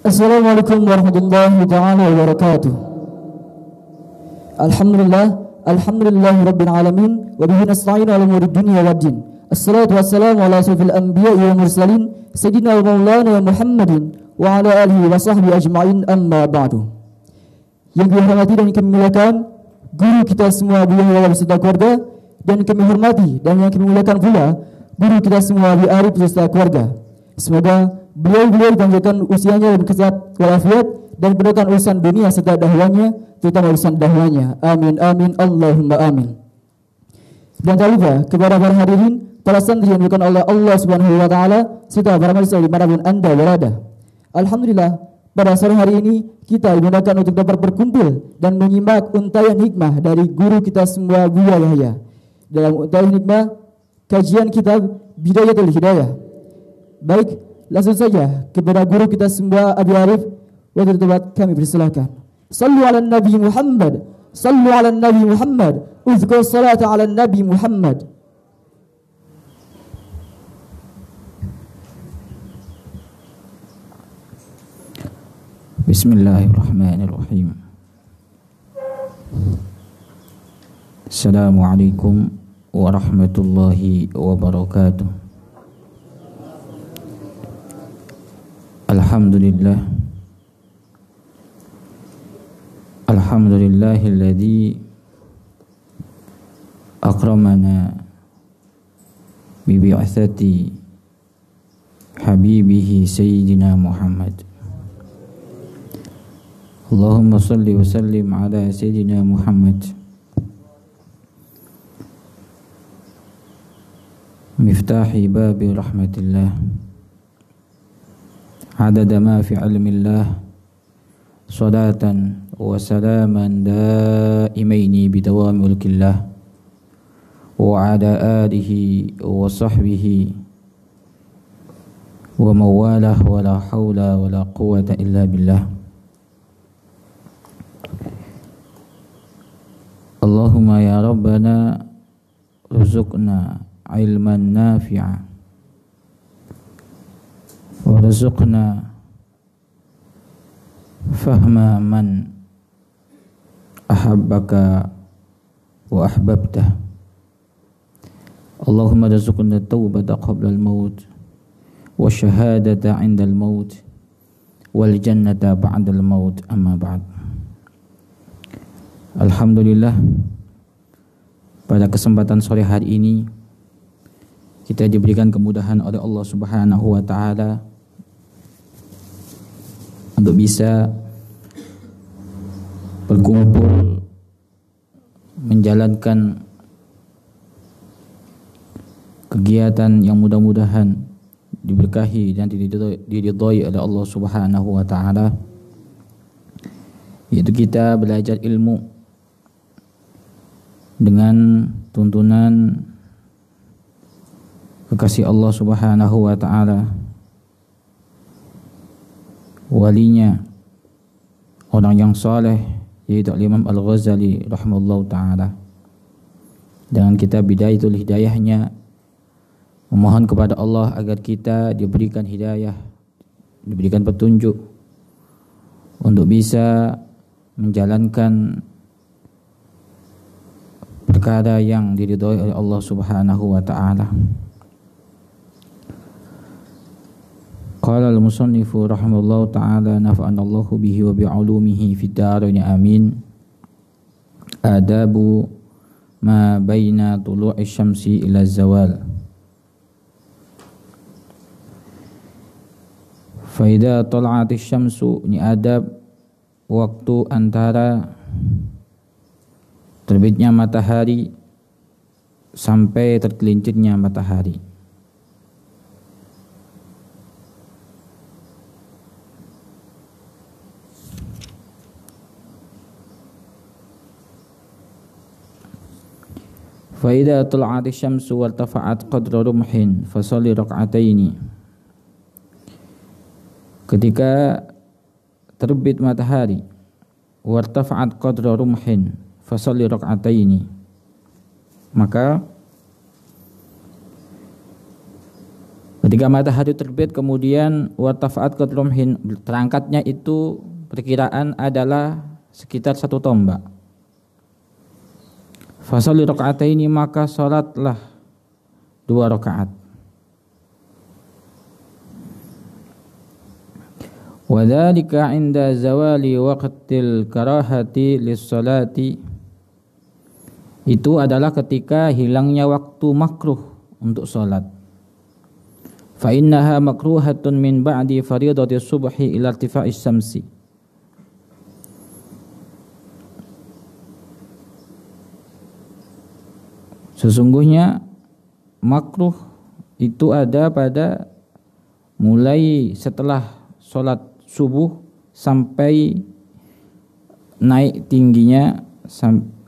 السلام عليكم ورحمة الله تعالى وبركاته الحمد لله الحمد لله رب العالمين وبه نستعين على أمور الدنيا والدين الصلاة والسلام على أشرف الأنبياء والمرسلين سيدنا ومولانا محمد وعلى آله وصحبه أجمعين أما بعد Yang kami hormati dan kami muliakan guru kita semua Abu Yahya Berserta Keluarga dan kami hormati dan yang kami muliakan pula guru kita semua Abu Arif Berserta Keluarga. Semoga beliau-beliau dijanjikan usianya dan kesehatan walafiat dan pendudukan urusan dunia serta dahwanya terutama urusan dahwanya. amin amin Allahumma amin dan lupa kepada para hadirin para santri yang diberikan oleh Allah subhanahu wa ta'ala serta para manusia pun anda berada Alhamdulillah pada sore hari ini kita digunakan untuk dapat berkumpul dan menyimak untayan hikmah dari guru kita semua Buya Yahya dalam untayan hikmah kajian kitab Bidayatul Hidayah baik Langsung saja kepada guru kita semua Abi Arif waktu tempat kami persilahkan. Sallu ala Nabi Muhammad. Sallu ala Nabi Muhammad. ala Nabi Muhammad. Bismillahirrahmanirrahim. Assalamualaikum warahmatullahi wabarakatuh. Alhamdulillah Alhamdulillahilladzi akramana bibi'athati habibihi sayyidina Muhammad Allahumma salli wa sallim ala sayyidina Muhammad Miftahi babi rahmatillah عدد ما في علم الله صلاة وسلاما دائمين بدوام ملك الله وعلى آله وصحبه ومواله ولا حول ولا قوة إلا بالله اللهم يا ربنا ارزقنا علما نافعا وارزقنا فهم من أحبك وأحببته اللهم ارزقنا التوبة قبل الموت والشهادة عند الموت والجنة بعد الموت أما بعد Alhamdulillah pada kesempatan sore hari ini kita diberikan kemudahan oleh Allah Subhanahu wa taala untuk bisa berkumpul menjalankan kegiatan yang mudah-mudahan diberkahi dan diridhoi oleh Allah Subhanahu wa taala yaitu kita belajar ilmu dengan tuntunan kekasih Allah Subhanahu wa taala walinya orang yang soleh yaitu Imam Al-Ghazali rahimahullah taala dengan kita bidayatul hidayahnya memohon kepada Allah agar kita diberikan hidayah diberikan petunjuk untuk bisa menjalankan perkara yang diridhoi oleh Allah Subhanahu wa taala. Qala al-musannifu rahimahullahu taala nafa'anallahu bihi wa bi'ulumihi fid dharain amin. Adabu ma baina tulu'i syamsi ila zawal. Faida tala'ati syamsu ni adab waktu antara terbitnya matahari sampai tergelincirnya matahari. Fa idza tul'at asy-syamsu wartafa'at qadra rumhin Ketika terbit matahari wartafa'at qadra rumhin fasalli rak'ataini. Maka ketika matahari terbit kemudian wartafa'at qadra rumhin terangkatnya itu perkiraan adalah sekitar satu tombak rokaat ini maka sholatlah dua rakaat. Wadhalika inda zawali waqtil karahati lissalati Itu adalah ketika hilangnya waktu makruh untuk sholat. Fa innaha makruhatun min ba'di fardhati subhi ila irtifa'is samsi Sesungguhnya makruh itu ada pada mulai setelah sholat subuh sampai naik tingginya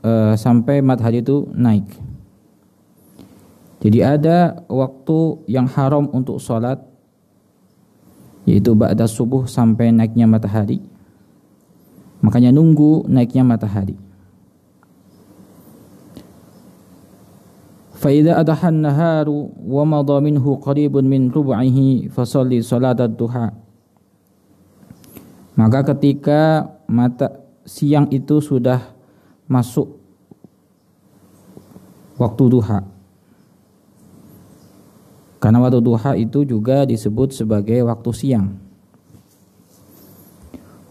eh, sampai matahari itu naik. Jadi ada waktu yang haram untuk sholat yaitu ba'da subuh sampai naiknya matahari. Makanya nunggu naiknya matahari. فإذا أدح النهار ومضى منه قريب من ربعه فصلي صلاة duha maka ketika mata siang itu sudah masuk waktu duha karena waktu duha itu juga disebut sebagai waktu siang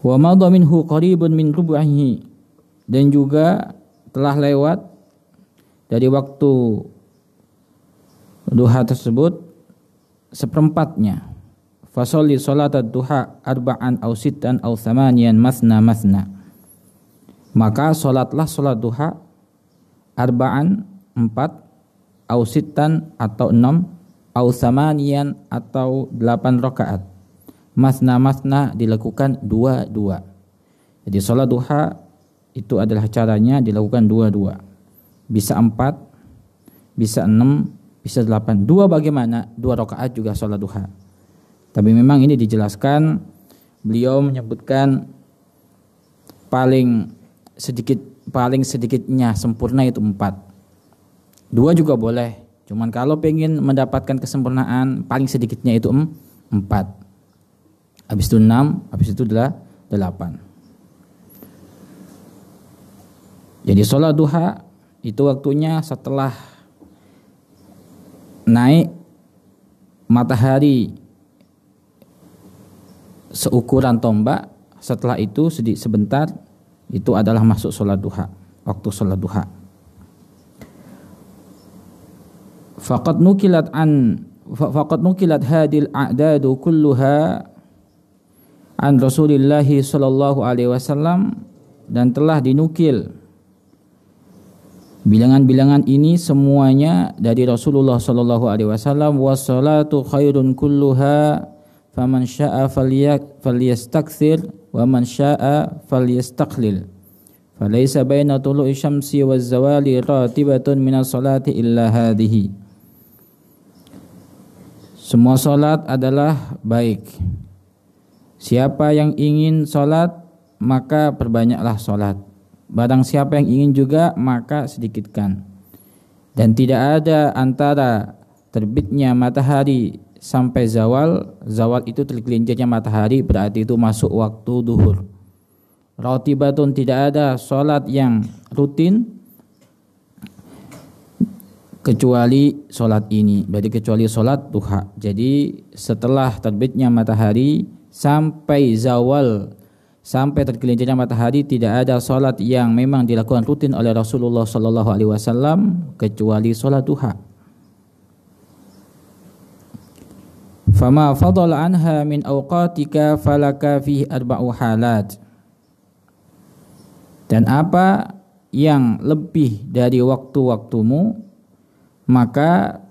wa madha minhu qaribun min rubuhi dan juga telah lewat dari waktu duha tersebut seperempatnya fasoli salat duha arba'an au sittan au samanian masna masna maka solatlah solat duha arba'an empat au sittan atau enam au samanian atau delapan rakaat masna masna dilakukan dua dua jadi solat duha itu adalah caranya dilakukan dua dua bisa empat bisa enam bisa delapan. Dua bagaimana? Dua rakaat juga sholat duha. Tapi memang ini dijelaskan beliau menyebutkan paling sedikit paling sedikitnya sempurna itu empat. Dua juga boleh. Cuman kalau pengen mendapatkan kesempurnaan paling sedikitnya itu empat. Habis itu enam, habis itu adalah delapan. Jadi sholat duha itu waktunya setelah naik matahari seukuran tombak setelah itu sedikit sebentar itu adalah masuk sholat duha waktu sholat duha faqad nukilat an faqad nukilat hadil a'dadu kulluha an rasulillahi sallallahu alaihi wasallam dan telah dinukil Bilangan-bilangan ini semuanya dari Rasulullah sallallahu alaihi wasallam wassalatu khairun kulluha faman syaa'a falyastakthir wa man syaa'a falyastakhlil. Falaysa baina tulu'i syamsi waz zawali ratibatun minas salati illa hadhihi. Semua salat adalah baik. Siapa yang ingin salat maka perbanyaklah salat. Barang siapa yang ingin juga maka sedikitkan. Dan tidak ada antara terbitnya matahari sampai zawal. Zawal itu tergelincirnya matahari berarti itu masuk waktu duhur. batun tidak ada sholat yang rutin kecuali sholat ini. Berarti kecuali sholat duha. Jadi setelah terbitnya matahari sampai zawal sampai tergelincirnya matahari tidak ada salat yang memang dilakukan rutin oleh Rasulullah sallallahu alaihi wasallam kecuali salat duha. Fama fadal anha min awqatika falaka fihi arba'u halat. Dan apa yang lebih dari waktu-waktumu maka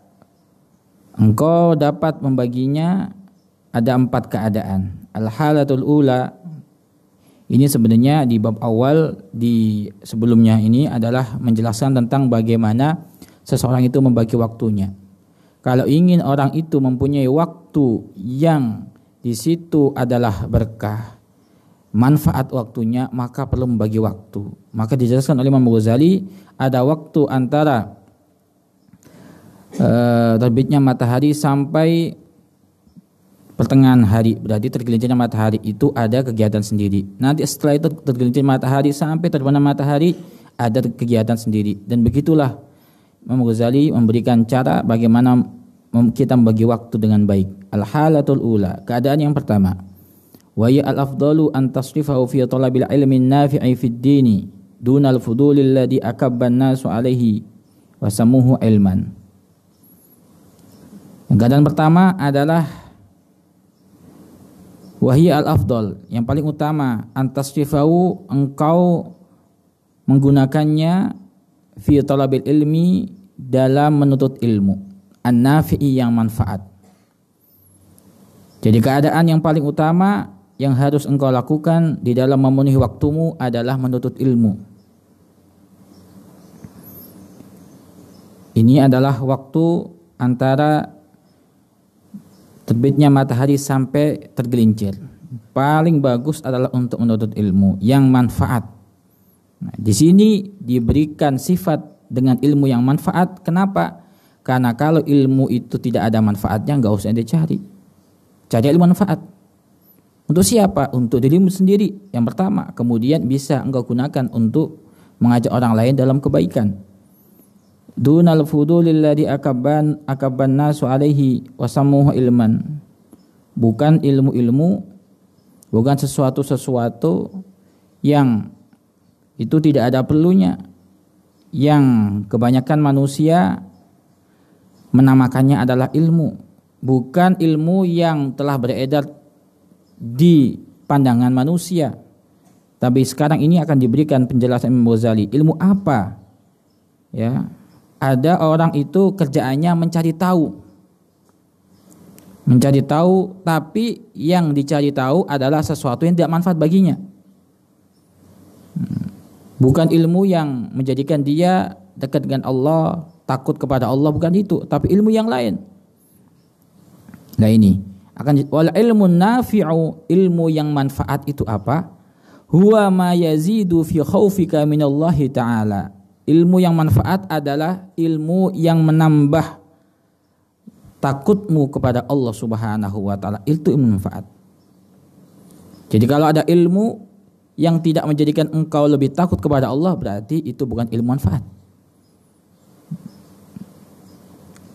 engkau dapat membaginya ada empat keadaan. Al-halatul ula ini sebenarnya di bab awal di sebelumnya ini adalah menjelaskan tentang bagaimana seseorang itu membagi waktunya. Kalau ingin orang itu mempunyai waktu yang di situ adalah berkah, manfaat waktunya, maka perlu membagi waktu. Maka dijelaskan oleh Imam Ghazali ada waktu antara uh, terbitnya matahari sampai pertengahan hari berarti tergelincirnya matahari itu ada kegiatan sendiri nanti setelah itu tergelincir matahari sampai terbenam matahari ada kegiatan sendiri dan begitulah Imam Ghazali memberikan cara bagaimana kita membagi waktu dengan baik al halatul ula keadaan yang pertama wa ya al afdalu an tasrifahu fi talabil ilmi nafi'i fid dini dunal fudulil ladzi akabban nasu alaihi wasamuhu ilman keadaan pertama adalah Wahiy al-afdol, yang paling utama, antas syifau engkau menggunakannya fi talabil ilmi dalam menuntut ilmu. An-nafi'i yang manfaat. Jadi keadaan yang paling utama yang harus engkau lakukan di dalam memenuhi waktumu adalah menuntut ilmu. Ini adalah waktu antara terbitnya matahari sampai tergelincir. Paling bagus adalah untuk menuntut ilmu yang manfaat. Nah, di sini diberikan sifat dengan ilmu yang manfaat. Kenapa? Karena kalau ilmu itu tidak ada manfaatnya, nggak usah dicari. Cari ilmu manfaat. Untuk siapa? Untuk dirimu sendiri yang pertama. Kemudian bisa engkau gunakan untuk mengajak orang lain dalam kebaikan dunal fudulil ladzi akabban akabban nasu alaihi wasamuhu ilman bukan ilmu-ilmu bukan sesuatu-sesuatu yang itu tidak ada perlunya yang kebanyakan manusia menamakannya adalah ilmu bukan ilmu yang telah beredar di pandangan manusia tapi sekarang ini akan diberikan penjelasan Imam Ghazali ilmu apa ya ada orang itu kerjaannya mencari tahu. Mencari tahu, tapi yang dicari tahu adalah sesuatu yang tidak manfaat baginya. Hmm. Bukan ilmu yang menjadikan dia dekat dengan Allah, takut kepada Allah, bukan itu, tapi ilmu yang lain. Nah ini akan wala ilmu nafi'u, ilmu yang manfaat itu apa? Huwa ma yazidu fi khaufika minallahi ta'ala Ilmu yang manfaat adalah ilmu yang menambah takutmu kepada Allah Subhanahu wa taala. Itu ilmu manfaat. Jadi kalau ada ilmu yang tidak menjadikan engkau lebih takut kepada Allah berarti itu bukan ilmu manfaat.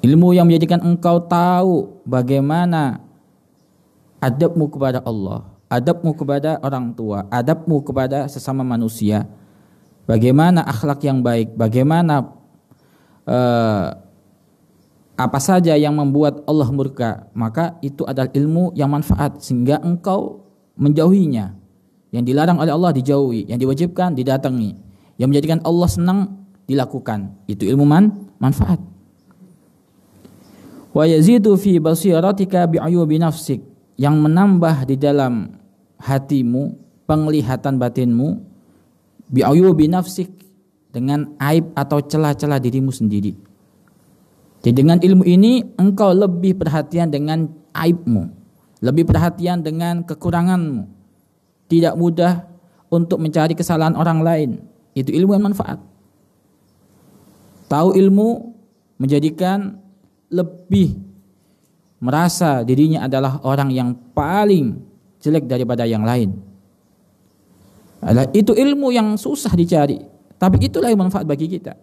Ilmu yang menjadikan engkau tahu bagaimana adabmu kepada Allah, adabmu kepada orang tua, adabmu kepada sesama manusia bagaimana akhlak yang baik, bagaimana eh, apa saja yang membuat Allah murka, maka itu adalah ilmu yang manfaat sehingga engkau menjauhinya. Yang dilarang oleh Allah dijauhi, yang diwajibkan didatangi, yang menjadikan Allah senang dilakukan. Itu ilmu man, manfaat. Wa yazidu fi basiratika bi nafsik yang menambah di dalam hatimu penglihatan batinmu bi nafsik dengan aib atau celah-celah dirimu sendiri. Jadi dengan ilmu ini engkau lebih perhatian dengan aibmu, lebih perhatian dengan kekuranganmu. Tidak mudah untuk mencari kesalahan orang lain. Itu ilmu yang manfaat. Tahu ilmu menjadikan lebih merasa dirinya adalah orang yang paling jelek daripada yang lain. Itu ilmu yang susah dicari, tapi itulah yang manfaat bagi kita.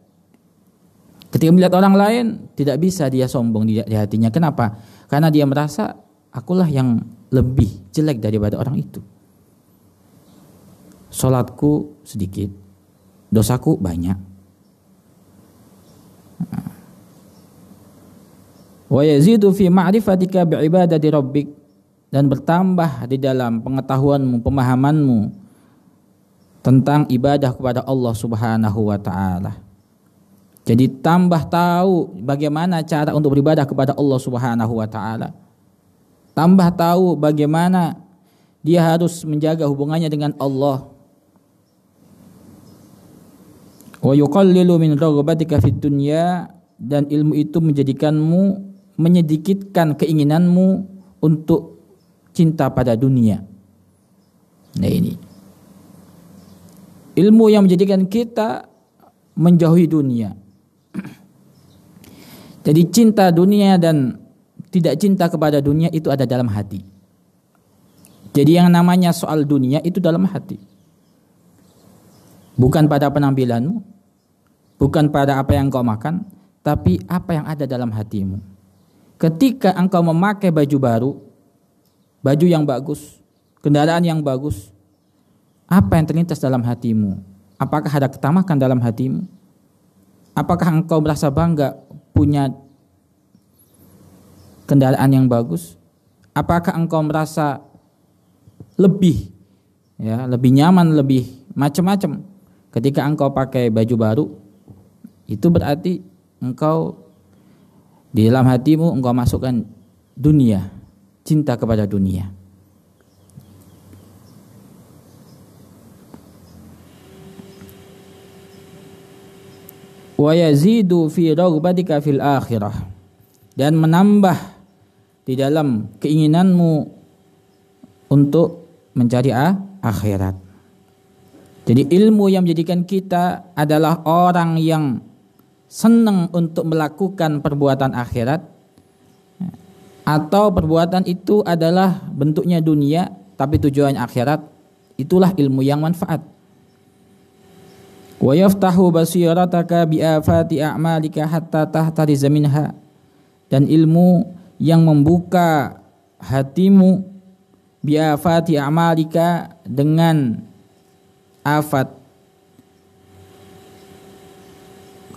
Ketika melihat orang lain, tidak bisa dia sombong di, di hatinya. Kenapa? Karena dia merasa akulah yang lebih jelek daripada orang itu. Salatku sedikit, dosaku banyak. Wa yazidu fi ma'rifatika bi'ibadati rabbik dan bertambah di dalam pengetahuanmu, pemahamanmu tentang ibadah kepada Allah Subhanahu wa taala. Jadi tambah tahu bagaimana cara untuk beribadah kepada Allah Subhanahu wa taala. Tambah tahu bagaimana dia harus menjaga hubungannya dengan Allah. Wa yuqallilu min raghabatika fid dunya dan ilmu itu menjadikanmu menyedikitkan keinginanmu untuk cinta pada dunia. Nah ini. Ilmu yang menjadikan kita menjauhi dunia. Jadi cinta dunia dan tidak cinta kepada dunia itu ada dalam hati. Jadi yang namanya soal dunia itu dalam hati. Bukan pada penampilanmu, bukan pada apa yang kau makan, tapi apa yang ada dalam hatimu. Ketika engkau memakai baju baru, baju yang bagus, kendaraan yang bagus, apa yang terlintas dalam hatimu? Apakah ada ketamakan dalam hatimu? Apakah engkau merasa bangga punya kendaraan yang bagus? Apakah engkau merasa lebih ya, lebih nyaman, lebih macam-macam ketika engkau pakai baju baru? Itu berarti engkau di dalam hatimu engkau masukkan dunia, cinta kepada dunia. wa yazidu fi ragbatika fil akhirah dan menambah di dalam keinginanmu untuk mencari akhirat. Jadi ilmu yang menjadikan kita adalah orang yang senang untuk melakukan perbuatan akhirat atau perbuatan itu adalah bentuknya dunia tapi tujuannya akhirat itulah ilmu yang manfaat wa yaftahu basirataka bi afati a'malika hatta tahtariza zaminha dan ilmu yang membuka hatimu bi afati a'malika dengan afat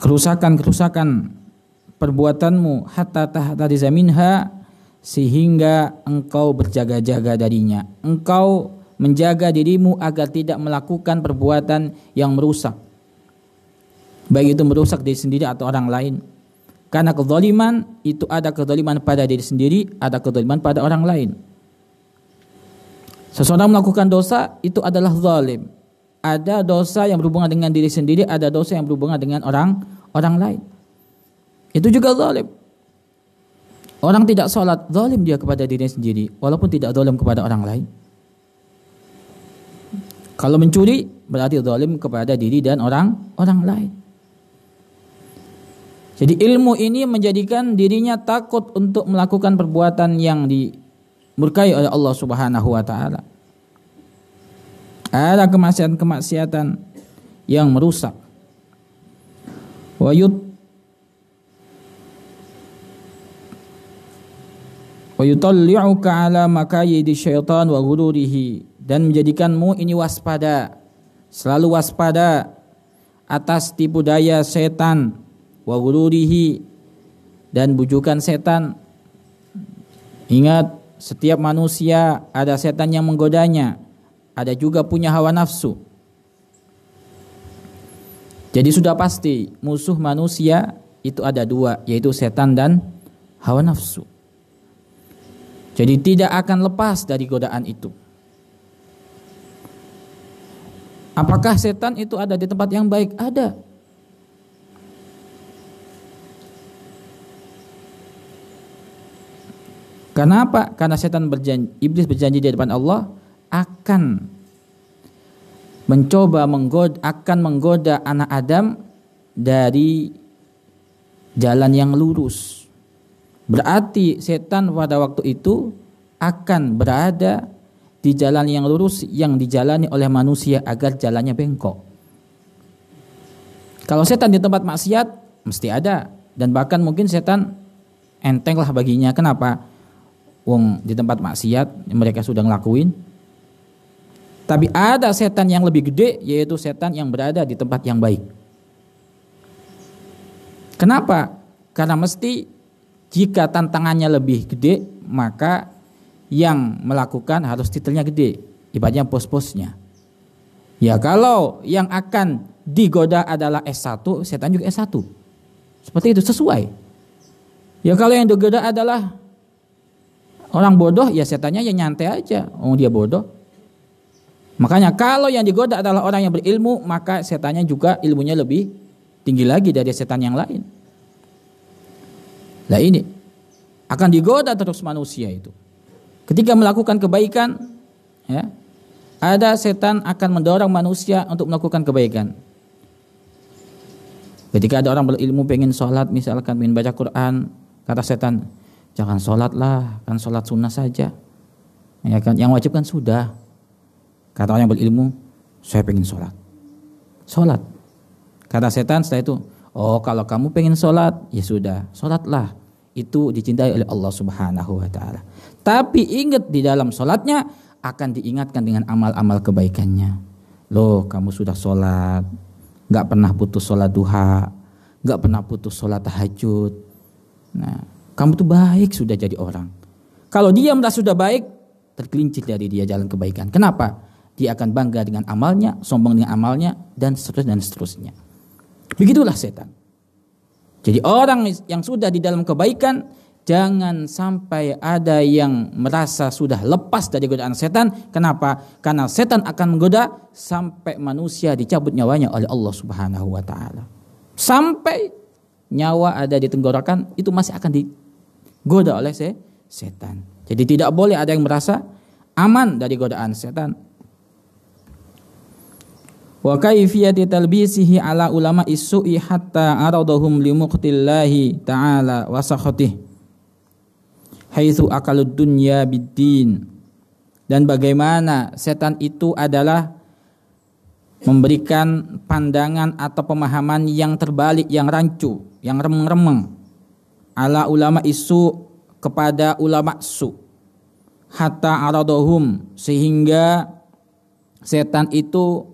kerusakan-kerusakan perbuatanmu hatta tadi zaminha sehingga engkau berjaga-jaga darinya engkau menjaga dirimu agar tidak melakukan perbuatan yang merusak baik itu merusak diri sendiri atau orang lain. Karena kezaliman itu ada kezaliman pada diri sendiri, ada kezaliman pada orang lain. Seseorang melakukan dosa itu adalah zalim. Ada dosa yang berhubungan dengan diri sendiri, ada dosa yang berhubungan dengan orang orang lain. Itu juga zalim. Orang tidak sholat, zalim dia kepada dirinya sendiri, walaupun tidak zalim kepada orang lain. Kalau mencuri, berarti zalim kepada diri dan orang orang lain. Jadi ilmu ini menjadikan dirinya takut untuk melakukan perbuatan yang dimurkai oleh Allah Subhanahu wa taala. Ada kemaksiatan-kemaksiatan yang merusak. Wayut Wayutalli'uka ala makayidi syaitan wa ghururihi dan menjadikanmu ini waspada, selalu waspada atas tipu daya setan wa gururihi dan bujukan setan. Ingat, setiap manusia ada setan yang menggodanya, ada juga punya hawa nafsu. Jadi sudah pasti musuh manusia itu ada dua, yaitu setan dan hawa nafsu. Jadi tidak akan lepas dari godaan itu. Apakah setan itu ada di tempat yang baik? Ada. Karena apa? Karena setan berjanji, iblis berjanji di depan Allah akan mencoba menggoda, akan menggoda anak Adam dari jalan yang lurus. Berarti setan pada waktu itu akan berada di jalan yang lurus yang dijalani oleh manusia agar jalannya bengkok. Kalau setan di tempat maksiat mesti ada dan bahkan mungkin setan enteng lah baginya. Kenapa? wong di tempat maksiat mereka sudah ngelakuin tapi ada setan yang lebih gede yaitu setan yang berada di tempat yang baik kenapa karena mesti jika tantangannya lebih gede maka yang melakukan harus titelnya gede ibaratnya pos-posnya ya kalau yang akan digoda adalah S1 setan juga S1 seperti itu sesuai ya kalau yang digoda adalah Orang bodoh ya setannya ya nyantai aja. Oh dia bodoh. Makanya kalau yang digoda adalah orang yang berilmu, maka setannya juga ilmunya lebih tinggi lagi dari setan yang lain. Lah ini akan digoda terus manusia itu. Ketika melakukan kebaikan, ya, ada setan akan mendorong manusia untuk melakukan kebaikan. Ketika ada orang berilmu pengen sholat misalkan, pengen baca Quran, kata setan, Jangan ya, sholat lah, kan sholat sunnah saja. Ya kan? Yang wajib kan sudah. Kata orang yang berilmu, saya pengen sholat. Sholat. Kata setan setelah itu, oh kalau kamu pengen sholat, ya sudah, sholatlah. Itu dicintai oleh Allah subhanahu wa ta'ala. Tapi ingat di dalam sholatnya, akan diingatkan dengan amal-amal kebaikannya. Loh, kamu sudah sholat, nggak pernah putus sholat duha, nggak pernah putus sholat tahajud. Nah, kamu tuh baik sudah jadi orang. Kalau dia merasa sudah baik, tergelincir dari dia jalan kebaikan. Kenapa? Dia akan bangga dengan amalnya, sombong dengan amalnya, dan seterusnya dan seterusnya. Begitulah setan. Jadi orang yang sudah di dalam kebaikan, jangan sampai ada yang merasa sudah lepas dari godaan setan. Kenapa? Karena setan akan menggoda sampai manusia dicabut nyawanya oleh Allah Subhanahu wa taala. Sampai nyawa ada di tenggorokan itu masih akan di tergoda oleh se setan. Jadi tidak boleh ada yang merasa aman dari godaan setan. Wa kaifiyati talbisihi ala ulama isu'i hatta aradahum limuqtillahi ta'ala wa sakhatih. Haitsu akalud dunya biddin. Dan bagaimana setan itu adalah memberikan pandangan atau pemahaman yang terbalik, yang rancu, yang remeng-remeng ala ulama isu kepada ulama su hatta aradohum sehingga setan itu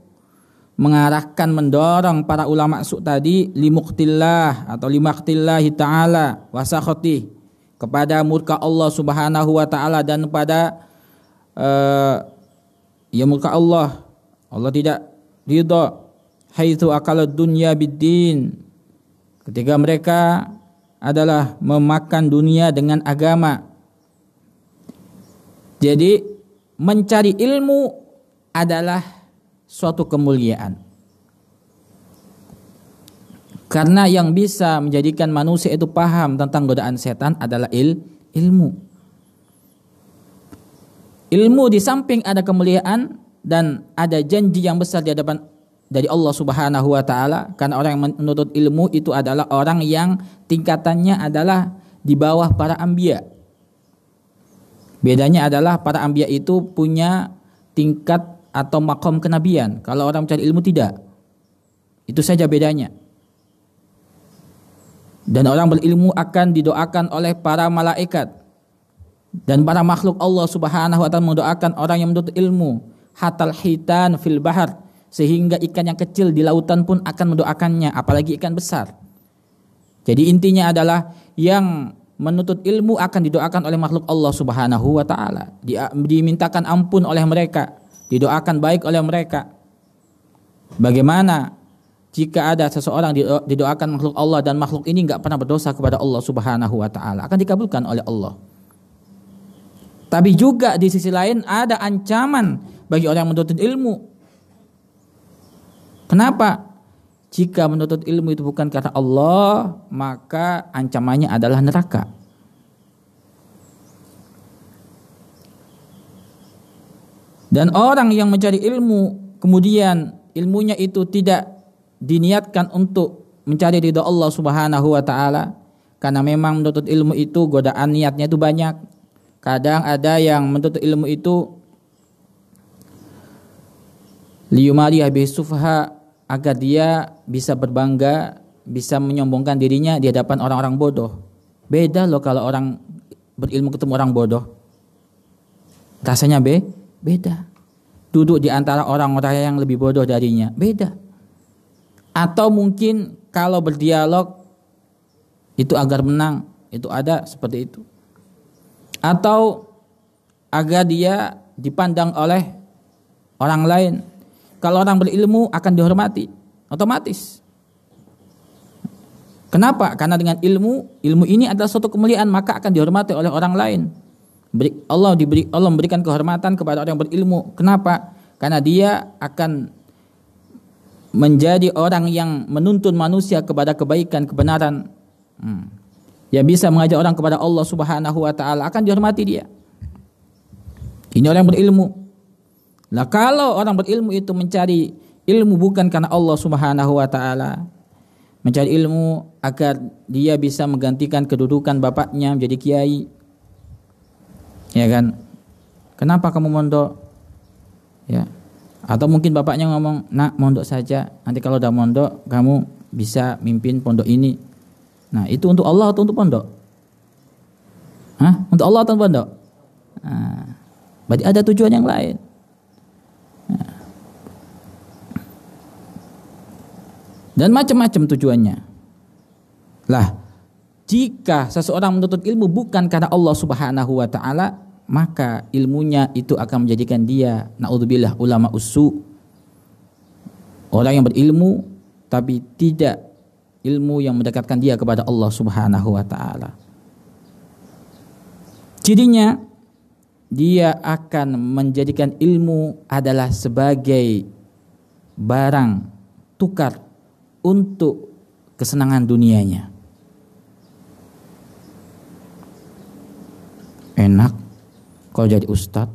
mengarahkan mendorong para ulama su tadi limuktillah atau limaktillahi taala wasakhati kepada murka Allah Subhanahu wa taala dan kepada uh, eh, ya murka Allah Allah tidak ridha haitsu akala dunya biddin ketika mereka adalah memakan dunia dengan agama. Jadi mencari ilmu adalah suatu kemuliaan. Karena yang bisa menjadikan manusia itu paham tentang godaan setan adalah il ilmu. Ilmu di samping ada kemuliaan dan ada janji yang besar di hadapan dari Allah Subhanahu wa taala karena orang yang menuntut ilmu itu adalah orang yang tingkatannya adalah di bawah para ambia. Bedanya adalah para ambia itu punya tingkat atau makom kenabian. Kalau orang mencari ilmu tidak. Itu saja bedanya. Dan orang berilmu akan didoakan oleh para malaikat. Dan para makhluk Allah Subhanahu wa taala mendoakan orang yang menuntut ilmu hatal hitan fil bahar sehingga ikan yang kecil di lautan pun akan mendoakannya apalagi ikan besar. Jadi intinya adalah yang menuntut ilmu akan didoakan oleh makhluk Allah Subhanahu wa taala. Dimintakan ampun oleh mereka, didoakan baik oleh mereka. Bagaimana jika ada seseorang didoakan makhluk Allah dan makhluk ini nggak pernah berdosa kepada Allah Subhanahu wa taala, akan dikabulkan oleh Allah. Tapi juga di sisi lain ada ancaman bagi orang yang menuntut ilmu Kenapa? Jika menuntut ilmu itu bukan karena Allah, maka ancamannya adalah neraka. Dan orang yang mencari ilmu kemudian ilmunya itu tidak diniatkan untuk mencari ridha Allah Subhanahu wa taala karena memang menuntut ilmu itu godaan niatnya itu banyak. Kadang ada yang menuntut ilmu itu habis agar dia bisa berbangga, bisa menyombongkan dirinya di hadapan orang-orang bodoh. Beda loh kalau orang berilmu ketemu orang bodoh. Rasanya be beda. Duduk di antara orang-orang yang lebih bodoh darinya, beda. Atau mungkin kalau berdialog itu agar menang, itu ada seperti itu. Atau agar dia dipandang oleh orang lain kalau orang berilmu akan dihormati, otomatis. Kenapa? Karena dengan ilmu, ilmu ini adalah suatu kemuliaan, maka akan dihormati oleh orang lain. Allah diberi Allah memberikan kehormatan kepada orang yang berilmu. Kenapa? Karena dia akan menjadi orang yang menuntun manusia kepada kebaikan, kebenaran. Hmm. Yang bisa mengajak orang kepada Allah Subhanahu wa taala akan dihormati dia. Ini orang yang berilmu. Nah, kalau orang berilmu itu mencari ilmu bukan karena Allah Subhanahu wa taala, mencari ilmu agar dia bisa menggantikan kedudukan bapaknya menjadi kiai. Ya kan? Kenapa kamu mondok? Ya. Atau mungkin bapaknya ngomong, "Nak, mondok saja. Nanti kalau udah mondok, kamu bisa mimpin pondok ini." Nah, itu untuk Allah atau untuk pondok? Hah? Untuk Allah atau pondok? Nah, berarti ada tujuan yang lain. dan macam-macam tujuannya. Lah, jika seseorang menuntut ilmu bukan karena Allah Subhanahu wa taala, maka ilmunya itu akan menjadikan dia naudzubillah ulama usu. Orang yang berilmu tapi tidak ilmu yang mendekatkan dia kepada Allah Subhanahu wa taala. Cirinya dia akan menjadikan ilmu adalah sebagai barang tukar untuk kesenangan dunianya. Enak kalau jadi ustadz,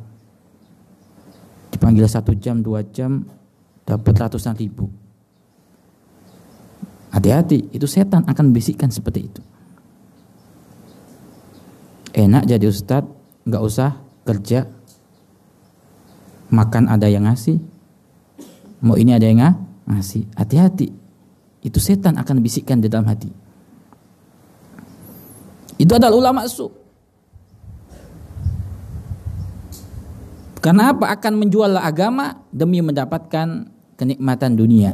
dipanggil satu jam, dua jam, dapat ratusan ribu. Hati-hati, itu setan akan bisikkan seperti itu. Enak jadi ustadz, nggak usah kerja, makan ada yang ngasih, mau ini ada yang ngasih. Hati-hati, itu setan akan bisikkan di dalam hati. Itu adalah ulama su. Karena apa? Akan menjual agama demi mendapatkan kenikmatan dunia.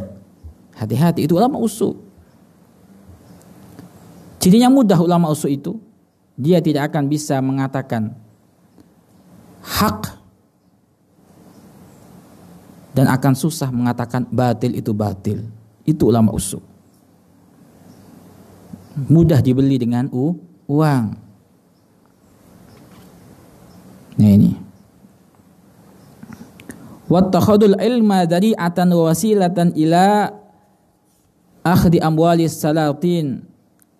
Hati-hati, itu ulama usul. Cirinya mudah ulama usul itu. Dia tidak akan bisa mengatakan hak dan akan susah mengatakan batil itu batil. Itu ulama usul. Mudah dibeli dengan u, uang. Nah ini. Wattakhadul ilma dari'atan wa wasilatan ila akhdi amwalis salatin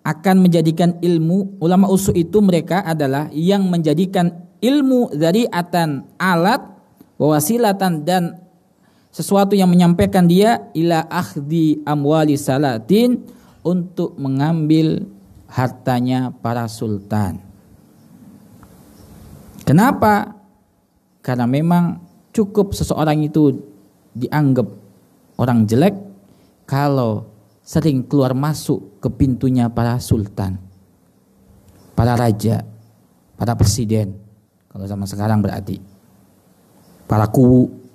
akan menjadikan ilmu ulama usul itu mereka adalah yang menjadikan ilmu dari atan alat wasilatan dan sesuatu yang menyampaikan dia ila akhdi amwali salatin untuk mengambil hartanya para sultan. Kenapa? Karena memang cukup seseorang itu dianggap orang jelek kalau sering keluar masuk ke pintunya para sultan, para raja, para presiden. Kalau zaman sekarang berarti para kubu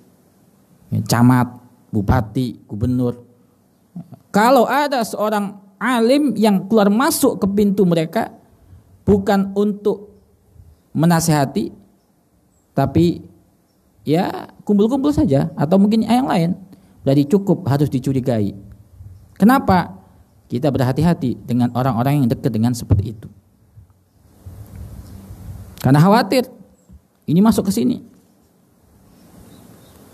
camat, bupati, gubernur. Kalau ada seorang alim yang keluar masuk ke pintu mereka bukan untuk menasehati tapi ya kumpul-kumpul saja atau mungkin yang lain dari cukup harus dicurigai. Kenapa? Kita berhati-hati dengan orang-orang yang dekat dengan seperti itu. Karena khawatir ini masuk ke sini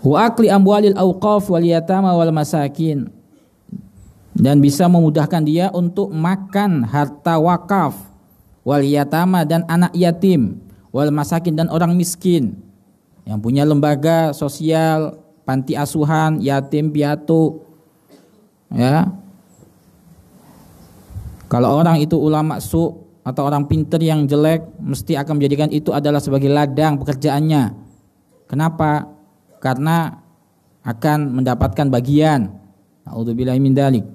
wa akli amwalil awqaf wal yatama wal masakin dan bisa memudahkan dia untuk makan harta wakaf wal yatama dan anak yatim wal masakin dan orang miskin yang punya lembaga sosial panti asuhan yatim piatu ya kalau orang itu ulama su atau orang pinter yang jelek mesti akan menjadikan itu adalah sebagai ladang pekerjaannya kenapa karena akan mendapatkan bagian. Alhamdulillahimindalik.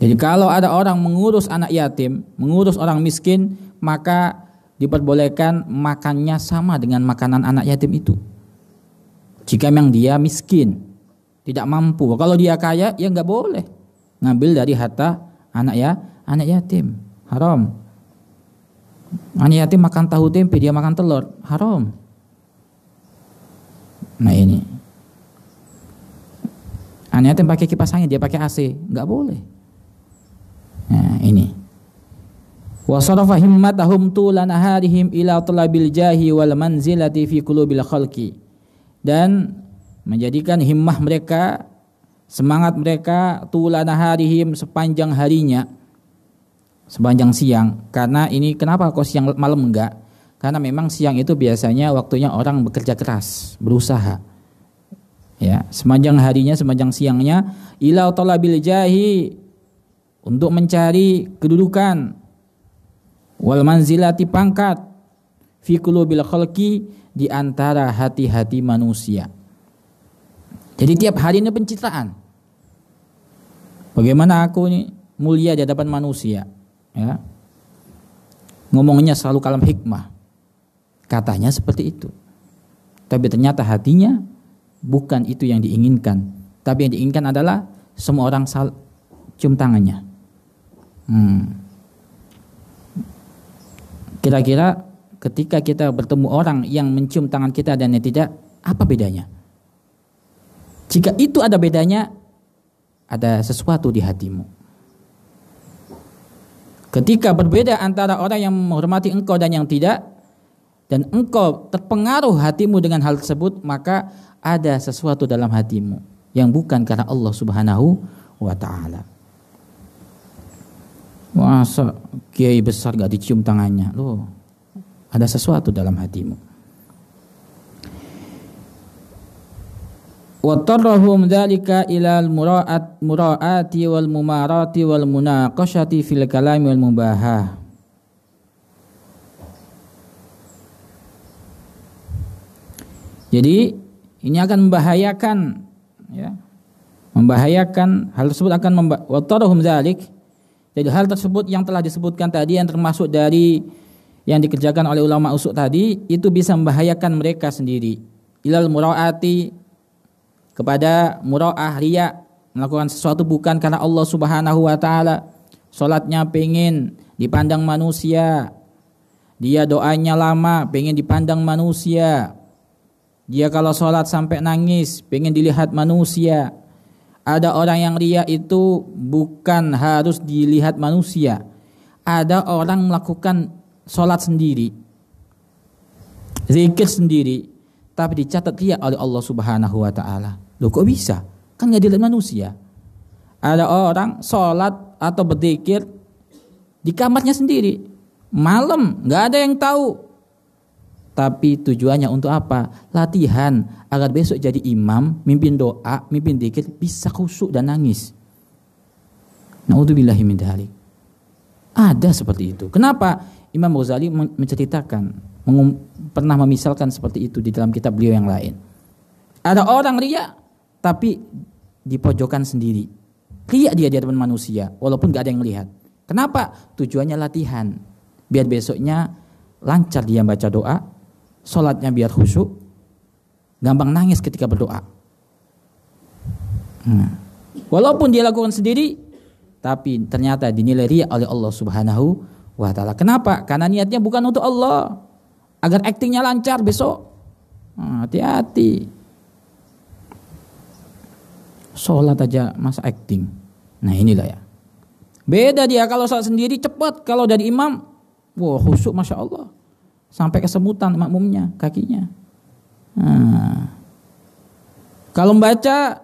Jadi kalau ada orang mengurus anak yatim, mengurus orang miskin, maka diperbolehkan makannya sama dengan makanan anak yatim itu. Jika memang dia miskin, tidak mampu. Kalau dia kaya, ya nggak boleh ngambil dari harta anak ya, anak yatim. Haram. Anak yatim makan tahu tempe, dia makan telur. Haram. Nah ini. Aneh yang pakai kipas angin, dia pakai AC, nggak boleh. Nah ini. Wasarafa himmatahum tulana harihim ila talabil jahi wal manzilati fi qulubil khalqi. Dan menjadikan himmah mereka, semangat mereka tulana harihim sepanjang harinya, sepanjang siang. Karena ini kenapa kok siang malam enggak? Karena memang siang itu biasanya waktunya orang bekerja keras, berusaha. Ya, semanjang harinya, semanjang siangnya ilau talabil jahi untuk mencari kedudukan wal manzilati pangkat fi qulubil khalqi di antara hati-hati manusia. Jadi tiap hari ini pencitraan. Bagaimana aku ini mulia di hadapan manusia, ya. Ngomongnya selalu kalem hikmah. Katanya seperti itu. Tapi ternyata hatinya bukan itu yang diinginkan. Tapi yang diinginkan adalah semua orang sal cium tangannya. Hmm. Kira-kira ketika kita bertemu orang yang mencium tangan kita dan yang tidak, apa bedanya? Jika itu ada bedanya, ada sesuatu di hatimu. Ketika berbeda antara orang yang menghormati engkau dan yang tidak, dan engkau terpengaruh hatimu dengan hal tersebut, maka ada sesuatu dalam hatimu yang bukan karena Allah Subhanahu wa taala. Masa kiai besar gak dicium tangannya? Loh, ada sesuatu dalam hatimu. Wa tarrahum dzalika ilal mura'at mura'ati wal mumarati wal munaqashati fil kalami wal mubahah Jadi ini akan membahayakan ya. Membahayakan hal tersebut akan membatarahum dzalik. Jadi hal tersebut yang telah disebutkan tadi yang termasuk dari yang dikerjakan oleh ulama usuk tadi itu bisa membahayakan mereka sendiri. Ilal muraati kepada muraah riya melakukan sesuatu bukan karena Allah Subhanahu wa taala. Salatnya pengin dipandang manusia. Dia doanya lama pengin dipandang manusia dia kalau sholat sampai nangis, pengen dilihat manusia. Ada orang yang ria itu bukan harus dilihat manusia. Ada orang melakukan sholat sendiri, zikir sendiri, tapi dicatat ria oleh Allah Subhanahu wa taala. Loh kok bisa? Kan nggak dilihat manusia. Ada orang sholat atau berzikir di kamarnya sendiri. Malam, nggak ada yang tahu tapi tujuannya untuk apa? Latihan agar besok jadi imam, mimpin doa, mimpin dikit, bisa khusyuk dan nangis. Naudzubillahi Ada seperti itu. Kenapa Imam Ghazali menceritakan pernah memisalkan seperti itu di dalam kitab beliau yang lain. Ada orang riak tapi di pojokan sendiri. Riak dia di hadapan manusia walaupun gak ada yang melihat. Kenapa? Tujuannya latihan. Biar besoknya lancar dia baca doa, sholatnya biar khusyuk, gampang nangis ketika berdoa. Hmm. Walaupun dia lakukan sendiri, tapi ternyata dinilai ria oleh Allah Subhanahu wa taala. Kenapa? Karena niatnya bukan untuk Allah. Agar aktingnya lancar besok. Hmm, hati-hati. Hmm, Sholat aja masa acting. Nah inilah ya. Beda dia kalau sholat sendiri cepat. Kalau dari imam, wah wow, khusyuk Masya Allah sampai kesemutan makmumnya kakinya. Nah. Kalau membaca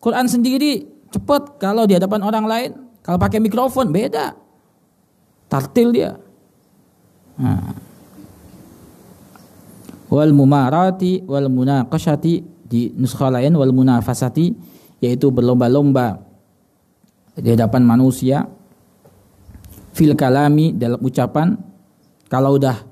Quran sendiri cepat, kalau di hadapan orang lain, kalau pakai mikrofon beda. Tartil dia. Nah. Wal mumarati wal munaqashati di nuskha lain wal munafasati yaitu berlomba-lomba di hadapan manusia fil kalami dalam ucapan kalau udah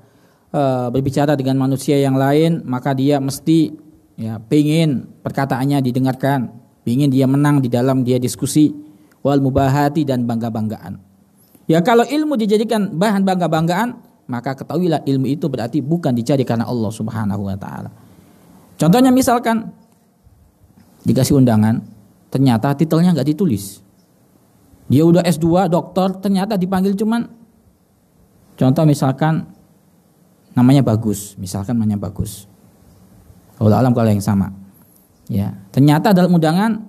Eh, berbicara dengan manusia yang lain maka dia mesti ya pingin perkataannya didengarkan pingin dia menang di dalam dia diskusi wal mubahati dan bangga banggaan ya kalau ilmu dijadikan bahan bangga banggaan maka ketahuilah ilmu itu berarti bukan dicari karena Allah Subhanahu wa taala contohnya misalkan dikasih undangan ternyata titelnya nggak ditulis dia udah S2 dokter ternyata dipanggil cuman contoh misalkan namanya bagus, misalkan namanya bagus. Allah alam kalau yang sama. Ya, ternyata dalam undangan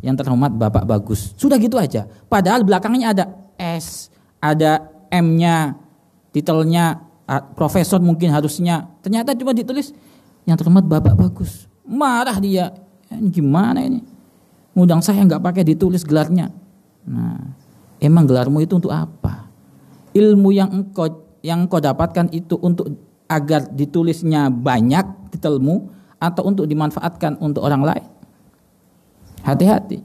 yang terhormat Bapak Bagus. Sudah gitu aja. Padahal belakangnya ada S, ada M-nya, titelnya profesor mungkin harusnya. Ternyata cuma ditulis yang terhormat Bapak Bagus. Marah dia. Eh, gimana ini? Ngundang saya nggak pakai ditulis gelarnya. Nah, emang gelarmu itu untuk apa? Ilmu yang engkau yang kau dapatkan itu untuk agar ditulisnya banyak titelmu atau untuk dimanfaatkan untuk orang lain? Hati-hati.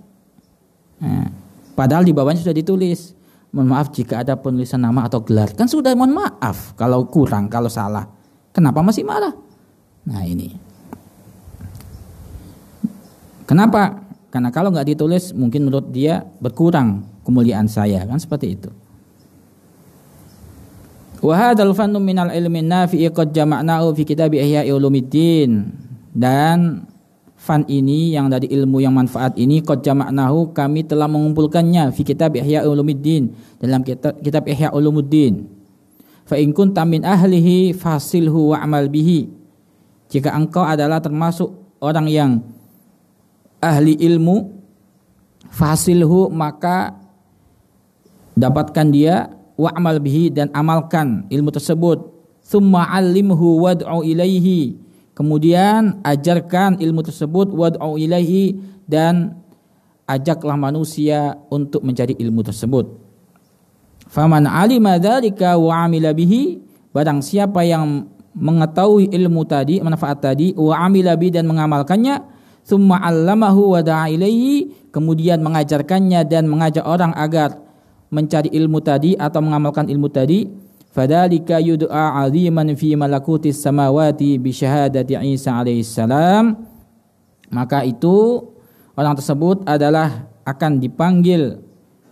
Nah, padahal di bawahnya sudah ditulis. Mohon maaf jika ada penulisan nama atau gelar. Kan sudah mohon maaf kalau kurang, kalau salah. Kenapa masih marah? Nah ini. Kenapa? Karena kalau nggak ditulis mungkin menurut dia berkurang kemuliaan saya kan seperti itu. Wa fannu minal ilmi nafi'i qad fi kitab Ihya Dan fan ini yang dari ilmu yang manfaat ini qad jama'nahu kami telah mengumpulkannya fi kitab Ihya Ulumuddin dalam kitab, kitab Ihya Ulumuddin. Fa in kunta min ahlihi fasilhu wa'mal bihi. Jika engkau adalah termasuk orang yang ahli ilmu fasilhu maka dapatkan dia wa'mal bihi dan amalkan ilmu tersebut. Thumma alimhu wad'u ilaihi. Kemudian ajarkan ilmu tersebut wad'u ilaihi dan ajaklah manusia untuk mencari ilmu tersebut. Faman 'alima dzalika wa 'amila bihi barang siapa yang mengetahui ilmu tadi, manfaat tadi wa 'amila bihi dan mengamalkannya, thumma 'allamahu wa da'a ilaihi, kemudian mengajarkannya dan mengajak orang agar mencari ilmu tadi atau mengamalkan ilmu tadi fadalika yud'a aziman fi malakutis samawati bi syahadati Isa alaihissalam maka itu orang tersebut adalah akan dipanggil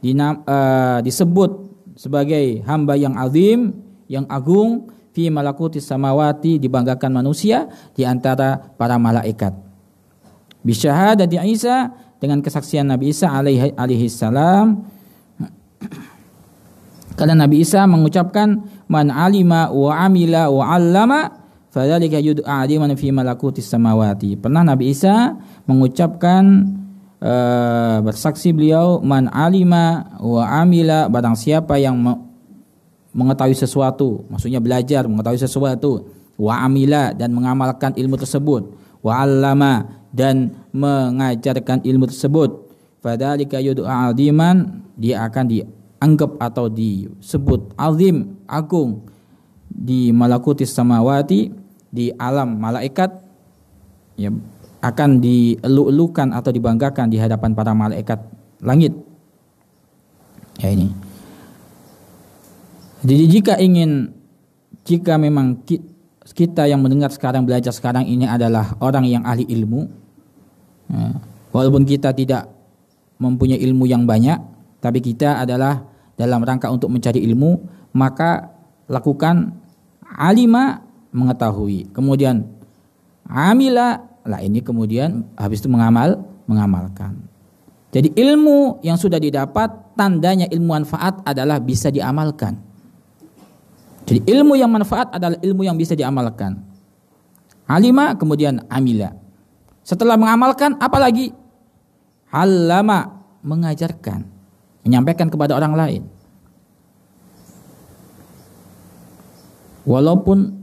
dinam, uh, eh, disebut sebagai hamba yang azim yang agung fi malakutis samawati dibanggakan manusia di antara para malaikat bi syahadati Isa dengan kesaksian Nabi Isa alaihi alaihi salam karena Nabi Isa mengucapkan man alima wa amila wa allama fadzalika yud'a aliman fi malakutis samawati. Pernah Nabi Isa mengucapkan uh, bersaksi beliau man alima wa amila barang siapa yang me mengetahui sesuatu, maksudnya belajar mengetahui sesuatu, wa amila dan mengamalkan ilmu tersebut, wa allama dan mengajarkan ilmu tersebut. Fadzalika yud'a aliman dia akan di dianggap atau disebut azim, agung di malakutis samawati di alam malaikat ya akan dielulukan atau dibanggakan di hadapan para malaikat langit. Ya ini. Jadi jika ingin jika memang kita yang mendengar sekarang belajar sekarang ini adalah orang yang ahli ilmu ya, walaupun kita tidak mempunyai ilmu yang banyak tapi kita adalah dalam rangka untuk mencari ilmu, maka lakukan alima mengetahui. Kemudian amila lah ini kemudian habis itu mengamal, mengamalkan. Jadi ilmu yang sudah didapat tandanya ilmu manfaat adalah bisa diamalkan. Jadi ilmu yang manfaat adalah ilmu yang bisa diamalkan. Alima kemudian amila. Setelah mengamalkan apalagi? Halama mengajarkan menyampaikan kepada orang lain. Walaupun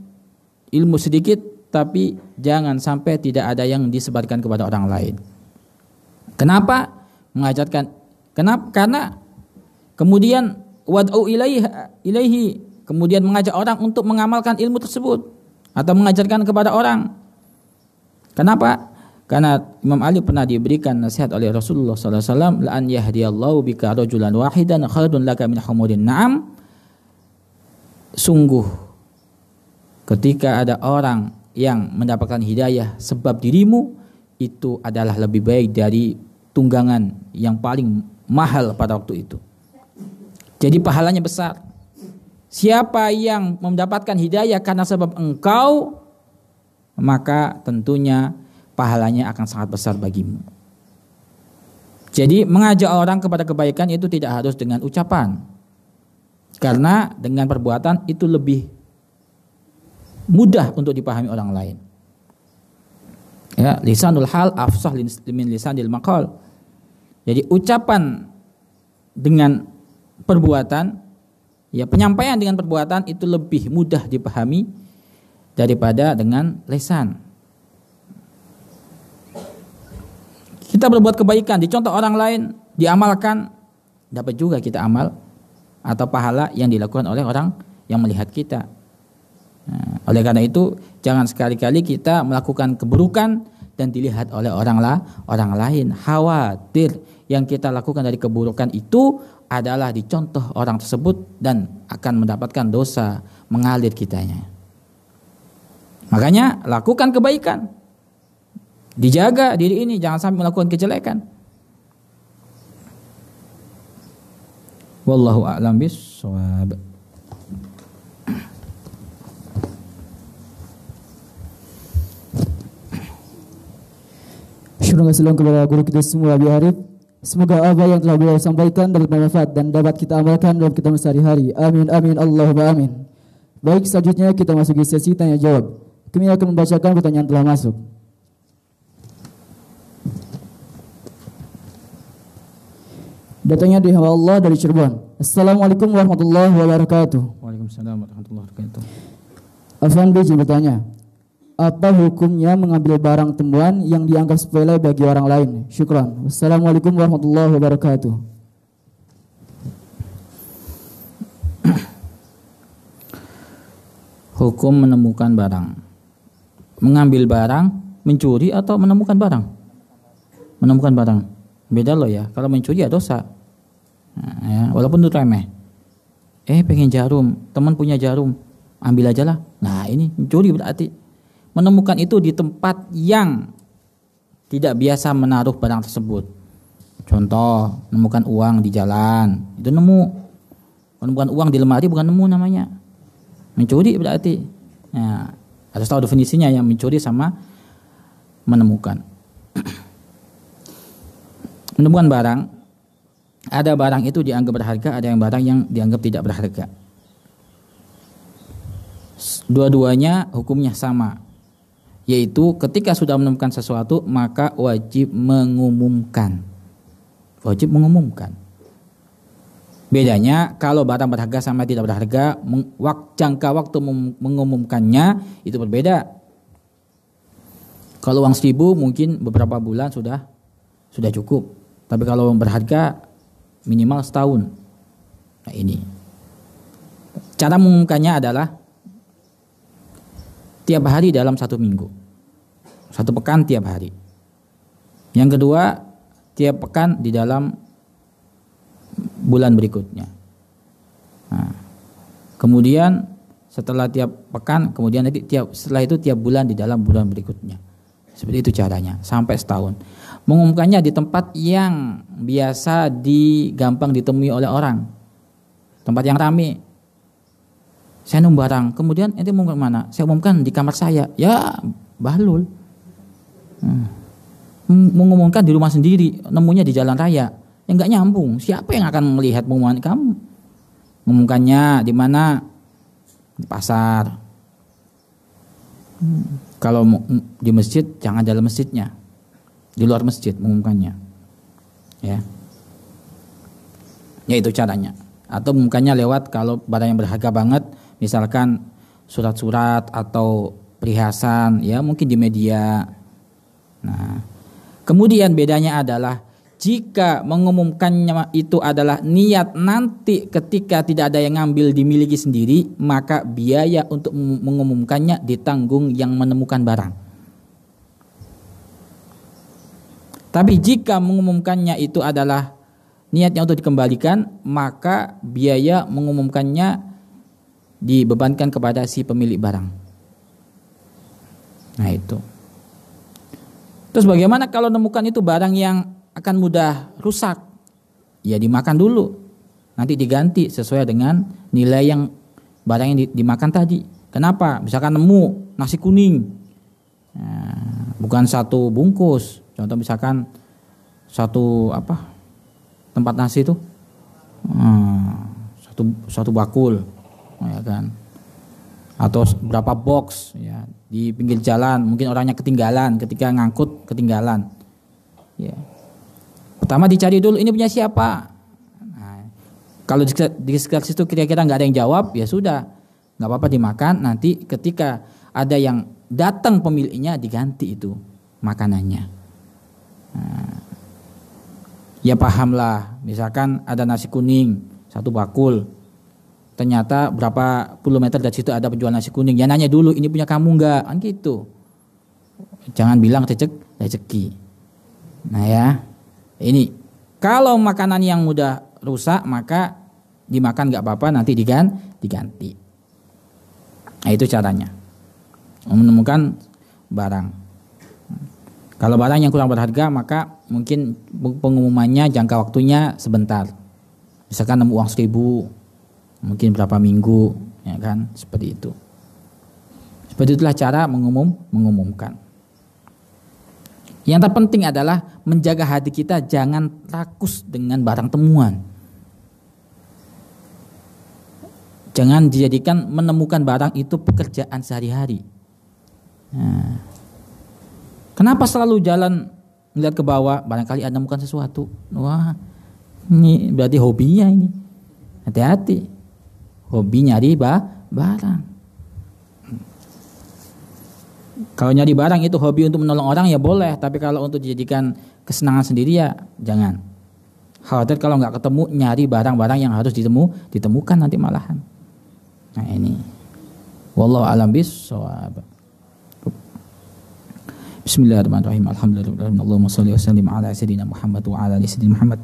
ilmu sedikit tapi jangan sampai tidak ada yang disebarkan kepada orang lain. Kenapa? Mengajarkan kenapa? Karena kemudian wad'u ilaihi kemudian mengajak orang untuk mengamalkan ilmu tersebut atau mengajarkan kepada orang. Kenapa? Karena Imam Ali pernah diberikan nasihat oleh Rasulullah SAW, la an yahdiyallahu bika rajulan wahidan khairun laka min humurin na'am. Sungguh ketika ada orang yang mendapatkan hidayah sebab dirimu itu adalah lebih baik dari tunggangan yang paling mahal pada waktu itu. Jadi pahalanya besar. Siapa yang mendapatkan hidayah karena sebab engkau maka tentunya pahalanya akan sangat besar bagimu. Jadi mengajak orang kepada kebaikan itu tidak harus dengan ucapan. Karena dengan perbuatan itu lebih mudah untuk dipahami orang lain. Ya, lisanul hal afsah min lisanil maqal. Jadi ucapan dengan perbuatan ya penyampaian dengan perbuatan itu lebih mudah dipahami daripada dengan lisan. Kita berbuat kebaikan, dicontoh orang lain, diamalkan, dapat juga kita amal atau pahala yang dilakukan oleh orang yang melihat kita. Nah, oleh karena itu, jangan sekali-kali kita melakukan keburukan dan dilihat oleh orang lah, orang lain. Khawatir yang kita lakukan dari keburukan itu adalah dicontoh orang tersebut dan akan mendapatkan dosa mengalir kitanya. Makanya lakukan kebaikan Dijaga diri ini jangan sampai melakukan kejelekan. Wallahu a'lam bishawab. Syukur kasih kepada guru kita semua Abi Arif. Semoga apa yang telah beliau sampaikan dapat bermanfaat dan dapat kita amalkan dalam kita sehari-hari. Amin amin Allahumma amin. Baik selanjutnya kita masuki sesi tanya jawab. Kami akan membacakan pertanyaan telah masuk. Datangnya di hawa Allah dari Cirebon. Assalamualaikum warahmatullahi wabarakatuh. Waalaikumsalam warahmatullahi wabarakatuh. Afan B bertanya, apa hukumnya mengambil barang temuan yang dianggap sepele bagi orang lain? Syukran. Assalamualaikum warahmatullahi wabarakatuh. Hukum menemukan barang. Mengambil barang, mencuri atau menemukan barang? Menemukan barang Beda loh ya. Kalau mencuri ya dosa. Nah, ya, walaupun itu remeh. Eh pengen jarum, teman punya jarum, ambil aja lah. Nah ini mencuri berarti menemukan itu di tempat yang tidak biasa menaruh barang tersebut. Contoh, menemukan uang di jalan, itu nemu. Menemukan uang di lemari bukan nemu namanya. Mencuri berarti. Ya, harus tahu definisinya yang mencuri sama menemukan. penemuan barang ada barang itu dianggap berharga ada yang barang yang dianggap tidak berharga dua-duanya hukumnya sama yaitu ketika sudah menemukan sesuatu maka wajib mengumumkan wajib mengumumkan bedanya kalau barang berharga sama tidak berharga wak, jangka waktu mengumumkannya itu berbeda kalau uang seribu mungkin beberapa bulan sudah sudah cukup tapi kalau berharga minimal setahun. Nah ini. Cara mengumumkannya adalah tiap hari dalam satu minggu. Satu pekan tiap hari. Yang kedua, tiap pekan di dalam bulan berikutnya. Nah, kemudian setelah tiap pekan, kemudian nanti tiap setelah itu tiap bulan di dalam bulan berikutnya. Seperti itu caranya sampai setahun mengumumkannya di tempat yang biasa di gampang ditemui oleh orang tempat yang ramai saya nunggu barang kemudian ente mau mana saya umumkan di kamar saya ya bahlul hmm. mengumumkan di rumah sendiri nemunya di jalan raya yang nggak nyambung siapa yang akan melihat pengumuman kamu mengumumkannya di mana di pasar hmm. kalau di masjid jangan dalam masjidnya di luar masjid mengumumkannya ya yaitu caranya atau mengumumkannya lewat kalau barang yang berharga banget misalkan surat-surat atau perhiasan ya mungkin di media nah kemudian bedanya adalah jika mengumumkannya itu adalah niat nanti ketika tidak ada yang ngambil dimiliki sendiri maka biaya untuk mengumumkannya ditanggung yang menemukan barang Tapi jika mengumumkannya itu adalah niatnya untuk dikembalikan, maka biaya mengumumkannya dibebankan kepada si pemilik barang. Nah, itu. Terus bagaimana kalau nemukan itu barang yang akan mudah rusak? Ya dimakan dulu. Nanti diganti sesuai dengan nilai yang barang yang dimakan tadi. Kenapa? Misalkan nemu nasi kuning. Nah, bukan satu bungkus. Contoh misalkan satu apa tempat nasi itu hmm, satu satu bakul ya kan atau berapa box ya di pinggir jalan mungkin orangnya ketinggalan ketika ngangkut ketinggalan ya pertama dicari dulu ini punya siapa nah, kalau di, di sekitar situ kira-kira nggak ada yang jawab ya sudah nggak apa-apa dimakan nanti ketika ada yang datang pemiliknya diganti itu makanannya Hmm. ya pahamlah misalkan ada nasi kuning satu bakul ternyata berapa puluh meter dari situ ada penjual nasi kuning ya nanya dulu ini punya kamu enggak kan gitu jangan bilang cecek rezeki nah ya ini kalau makanan yang mudah rusak maka dimakan enggak apa-apa nanti diganti nah itu caranya menemukan barang kalau barang yang kurang berharga maka mungkin pengumumannya jangka waktunya sebentar. Misalkan nemu uang seribu, mungkin berapa minggu, ya kan, seperti itu. Seperti itulah cara mengumum mengumumkan. Yang terpenting adalah menjaga hati kita jangan rakus dengan barang temuan. Jangan dijadikan menemukan barang itu pekerjaan sehari-hari. Nah Kenapa selalu jalan melihat ke bawah? Barangkali Anda bukan sesuatu. Wah, ini berarti hobinya ini. Hati-hati. Hobi nyari ba barang. Kalau nyari barang itu hobi untuk menolong orang ya boleh, tapi kalau untuk dijadikan kesenangan sendiri ya jangan. Khawatir kalau nggak ketemu nyari barang-barang yang harus ditemu ditemukan nanti malahan. Nah ini. Wallahu alam bis bisawab. Bismillahirrahmanirrahim. Alhamdulillahirabbil Allahumma shalli wa sallim ala sayidina Muhammad wa ala ali sayidina Muhammad.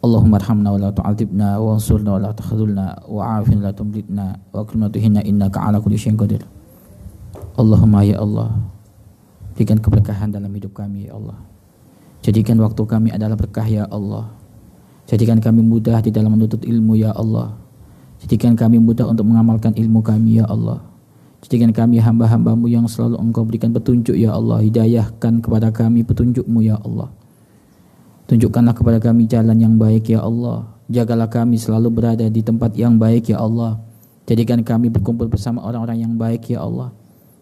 Allahumma arhamna wa la tu'adzibna wa ansurna wa la takhzulna wa afina la tumlitna wa akrimna tuhinna innaka ala kulli syai'in qadir. Allahumma ya Allah, berikan keberkahan dalam hidup kami ya Allah. Jadikan waktu kami adalah berkah ya Allah. Jadikan kami mudah di dalam menuntut ilmu ya Allah. Jadikan kami mudah untuk mengamalkan ilmu kami ya Allah. Jadikan kami hamba-hambamu yang selalu engkau berikan petunjuk ya Allah. Hidayahkan kepada kami petunjukmu ya Allah. Tunjukkanlah kepada kami jalan yang baik ya Allah. Jagalah kami selalu berada di tempat yang baik ya Allah. Jadikan kami berkumpul bersama orang-orang yang baik ya Allah.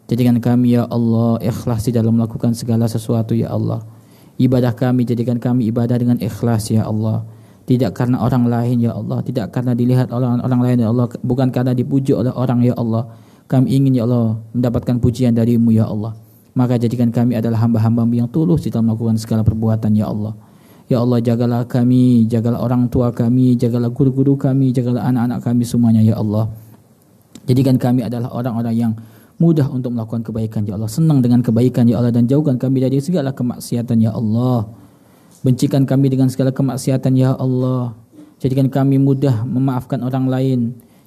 Jadikan kami ya Allah ikhlas di dalam melakukan segala sesuatu ya Allah. Ibadah kami jadikan kami ibadah dengan ikhlas ya Allah. Tidak karena orang lain ya Allah, tidak karena dilihat oleh orang, orang lain ya Allah, bukan karena dipuji oleh orang ya Allah kami ingin ya Allah mendapatkan pujian darimu ya Allah. Maka jadikan kami adalah hamba-hambamu yang tulus di dalam melakukan segala perbuatan ya Allah. Ya Allah jagalah kami, jagalah orang tua kami, jagalah guru-guru kami, jagalah anak-anak kami semuanya ya Allah. Jadikan kami adalah orang-orang yang mudah untuk melakukan kebaikan ya Allah, senang dengan kebaikan ya Allah dan jauhkan kami dari segala kemaksiatan ya Allah. Bencikan kami dengan segala kemaksiatan ya Allah. Jadikan kami mudah memaafkan orang lain.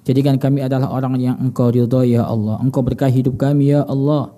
Jadikan kami adalah orang yang engkau ridho ya Allah. Engkau berkah hidup kami ya Allah.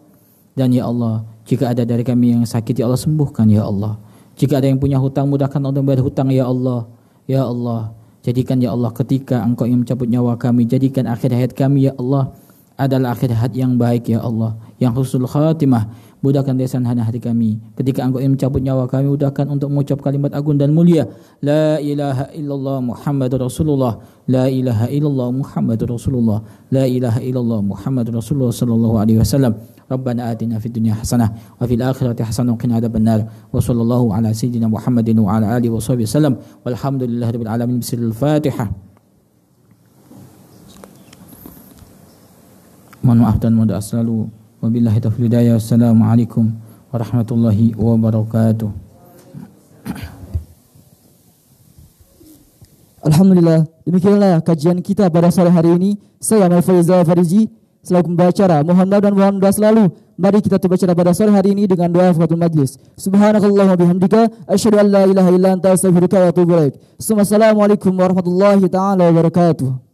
Dan ya Allah, jika ada dari kami yang sakit ya Allah sembuhkan ya Allah. Jika ada yang punya hutang mudahkan untuk membayar hutang ya Allah. Ya Allah, jadikan ya Allah ketika engkau ingin mencabut nyawa kami, jadikan akhir hayat kami ya Allah adalah akhir hati yang baik ya Allah yang husnul khatimah mudahkan lisan dan hati kami ketika engkau ingin mencabut nyawa kami mudahkan untuk mengucap kalimat agung dan mulia la ilaha illallah muhammadur rasulullah la ilaha illallah muhammadur rasulullah la ilaha illallah muhammadur rasulullah sallallahu alaihi wasallam ربنا آتنا في الدنيا حسنة وفي الآخرة حسنة وقنا عذاب النار وصلى الله على سيدنا محمد وعلى آله وصحبه وسلم والحمد لله رب العالمين بسر الفاتحة Mohon maaf dan mohon selalu. Wabillahi taufiq hidayah. Wassalamualaikum warahmatullahi wabarakatuh. Alhamdulillah, demikianlah kajian kita pada sore hari ini. Saya Amal Faizal Fariji, selaku pembacara. Mohon dan mohon doa selalu. Mari kita tutup pada sore hari ini dengan doa fatul majlis. Subhanakallahumma bihamdika, Asyadu an la ilaha illa anta astaghfiruka wa atubu Assalamualaikum warahmatullahi taala wabarakatuh.